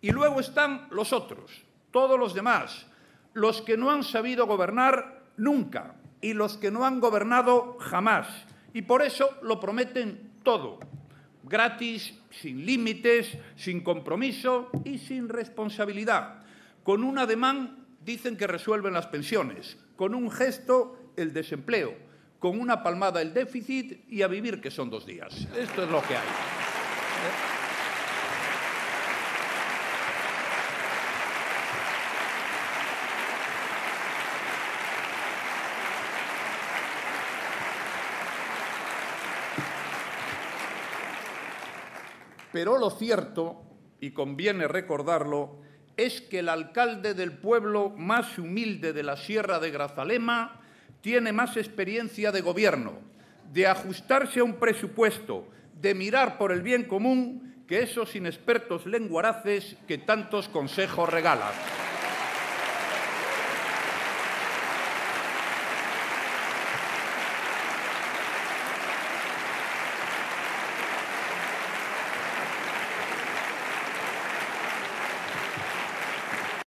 Y luego están los otros, todos los demás, los que no han sabido gobernar nunca y los que no han gobernado jamás. Y por eso lo prometen todo, gratis, sin límites, sin compromiso y sin responsabilidad. Con un ademán dicen que resuelven las pensiones, con un gesto el desempleo, con una palmada el déficit y a vivir que son dos días. Esto es lo que hay. Pero lo cierto, y conviene recordarlo, es que el alcalde del pueblo más humilde de la Sierra de Grazalema tiene más experiencia de gobierno, de ajustarse a un presupuesto, de mirar por el bien común que esos inexpertos lenguaraces que tantos consejos regalan.